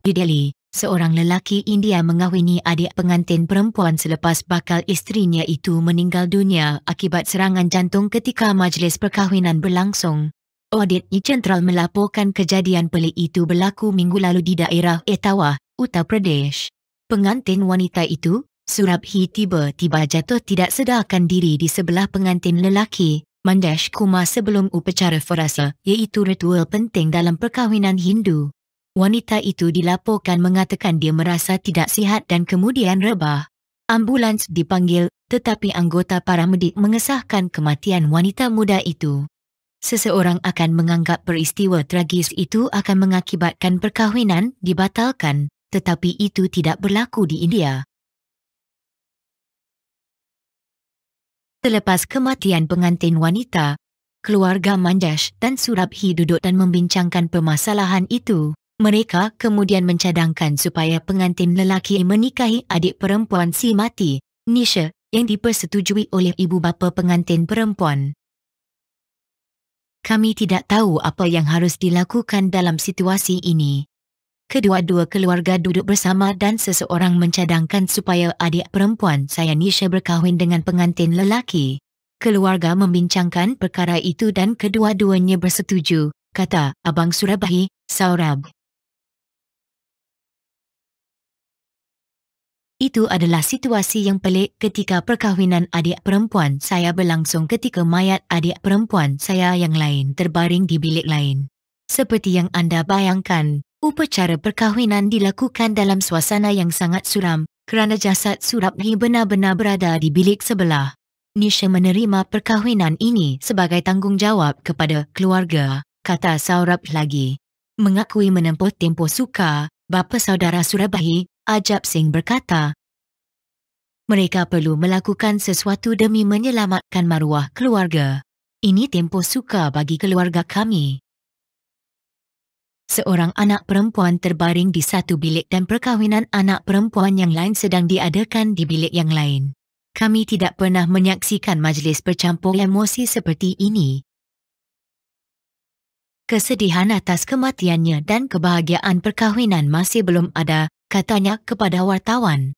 Di Delhi, seorang lelaki India mengahwini adik pengantin perempuan selepas bakal isterinya itu meninggal dunia akibat serangan jantung ketika majlis perkahwinan berlangsung. Auditnya Central melaporkan kejadian pelik itu berlaku minggu lalu di daerah Etawah, Uttar Pradesh. Pengantin wanita itu, Surabhi tiba-tiba jatuh tidak sedarkan diri di sebelah pengantin lelaki, Mandesh Kumar sebelum upacara forasa, iaitu ritual penting dalam perkahwinan Hindu. Wanita itu dilaporkan mengatakan dia merasa tidak sihat dan kemudian rebah. Ambulans dipanggil tetapi anggota paramedik mengesahkan kematian wanita muda itu. Seseorang akan menganggap peristiwa tragis itu akan mengakibatkan perkahwinan dibatalkan tetapi itu tidak berlaku di India. Selepas kematian pengantin wanita, keluarga Mandash dan Surabhi duduk dan membincangkan permasalahan itu. Mereka kemudian mencadangkan supaya pengantin lelaki menikahi adik perempuan si mati, Nisha, yang dipersetujui oleh ibu bapa pengantin perempuan. Kami tidak tahu apa yang harus dilakukan dalam situasi ini. Kedua-dua keluarga duduk bersama dan seseorang mencadangkan supaya adik perempuan saya Nisha berkahwin dengan pengantin lelaki. Keluarga membincangkan perkara itu dan kedua-duanya bersetuju, kata Abang Surabahi, Saurab. Itu adalah situasi yang pelik ketika perkahwinan adik perempuan saya berlangsung ketika mayat adik perempuan saya yang lain terbaring di bilik lain. Seperti yang anda bayangkan, upacara perkahwinan dilakukan dalam suasana yang sangat suram kerana jasad Surabhi benar-benar berada di bilik sebelah. Nisha menerima perkahwinan ini sebagai tanggungjawab kepada keluarga, kata Saurabh lagi. Mengakui menempuh tempoh suka, bapa saudara Surabahi Ajab Singh berkata, mereka perlu melakukan sesuatu demi menyelamatkan maruah keluarga. Ini tempo suka bagi keluarga kami. Seorang anak perempuan terbaring di satu bilik dan perkahwinan anak perempuan yang lain sedang diadakan di bilik yang lain. Kami tidak pernah menyaksikan majlis bercampur emosi seperti ini, kesedihan atas kematiannya dan kebahagiaan perkahwinan masih belum ada, katanya kepada wartawan.